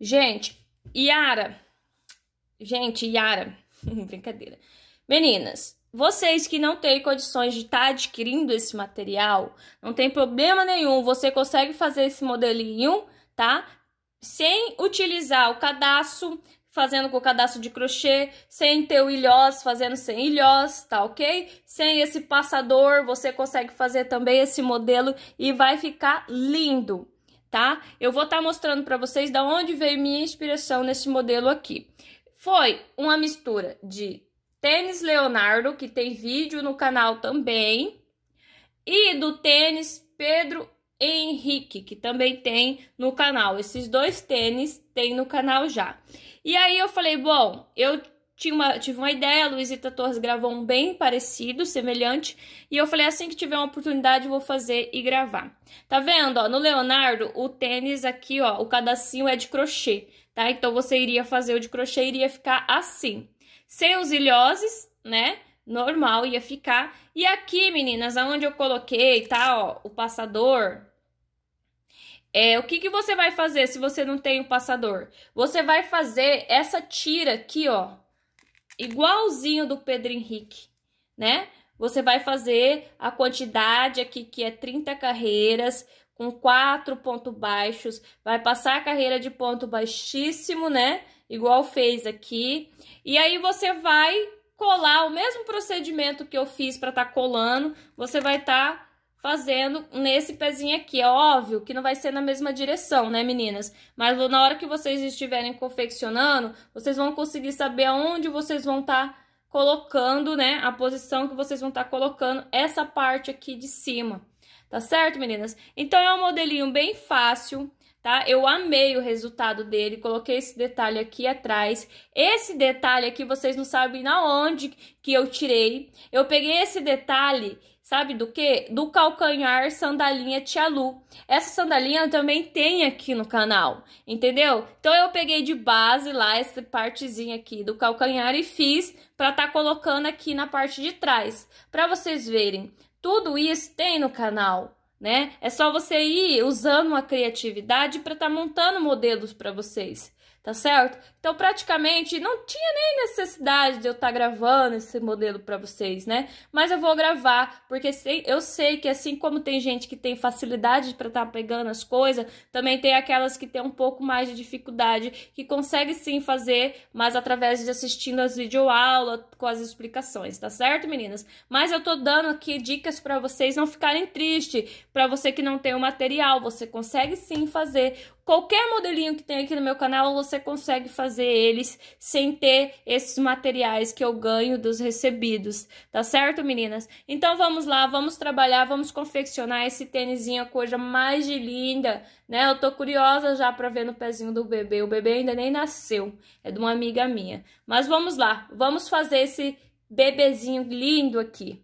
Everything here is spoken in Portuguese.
Gente, Yara. Gente, Yara. Brincadeira. Meninas, vocês que não têm condições de estar tá adquirindo esse material, não tem problema nenhum, você consegue fazer esse modelinho, tá? Sem utilizar o cadastro, fazendo com o cadastro de crochê, sem ter o ilhós, fazendo sem ilhós, tá ok? Sem esse passador, você consegue fazer também esse modelo e vai ficar lindo, tá? Eu vou estar tá mostrando para vocês da onde veio minha inspiração nesse modelo aqui. Foi uma mistura de tênis Leonardo, que tem vídeo no canal também, e do tênis Pedro Henrique, que também tem no canal. Esses dois tênis tem no canal já. E aí eu falei, bom, eu tinha uma, tive uma ideia, a Luizita Torres gravou um bem parecido, semelhante, e eu falei assim que tiver uma oportunidade vou fazer e gravar. Tá vendo, ó, no Leonardo, o tênis aqui, ó, o cadacinho é de crochê, tá? Então você iria fazer o de crochê iria ficar assim. Sem os ilhoses, né? Normal ia ficar. E aqui, meninas, aonde eu coloquei, tá, ó, o passador, é, o que, que você vai fazer se você não tem o passador? Você vai fazer essa tira aqui, ó, igualzinho do Pedro Henrique, né? Você vai fazer a quantidade aqui que é 30 carreiras com quatro pontos baixos, vai passar a carreira de ponto baixíssimo, né? Igual fez aqui. E aí você vai colar o mesmo procedimento que eu fiz para estar tá colando, você vai estar tá fazendo nesse pezinho aqui. É óbvio que não vai ser na mesma direção, né, meninas? Mas na hora que vocês estiverem confeccionando, vocês vão conseguir saber aonde vocês vão estar tá colocando, né, a posição que vocês vão estar tá colocando essa parte aqui de cima. Tá certo, meninas? Então, é um modelinho bem fácil tá? Eu amei o resultado dele, coloquei esse detalhe aqui atrás. Esse detalhe aqui vocês não sabem na onde que eu tirei. Eu peguei esse detalhe, sabe do que? Do calcanhar sandalinha Tia Lu. Essa sandalinha também tem aqui no canal, entendeu? Então eu peguei de base lá essa partezinha aqui do calcanhar e fiz para tá colocando aqui na parte de trás, para vocês verem. Tudo isso tem no canal, né? É só você ir usando a criatividade para estar tá montando modelos para vocês tá certo? Então, praticamente, não tinha nem necessidade de eu estar tá gravando esse modelo para vocês, né? Mas eu vou gravar, porque eu sei que assim como tem gente que tem facilidade para estar tá pegando as coisas, também tem aquelas que tem um pouco mais de dificuldade, que consegue sim fazer, mas através de assistindo as videoaulas com as explicações, tá certo, meninas? Mas eu tô dando aqui dicas para vocês não ficarem tristes, para você que não tem o material, você consegue sim fazer Qualquer modelinho que tem aqui no meu canal, você consegue fazer eles sem ter esses materiais que eu ganho dos recebidos, tá certo, meninas? Então vamos lá, vamos trabalhar, vamos confeccionar esse tênisinho, a coisa mais de linda, né? Eu tô curiosa já pra ver no pezinho do bebê, o bebê ainda nem nasceu, é de uma amiga minha. Mas vamos lá, vamos fazer esse bebezinho lindo aqui.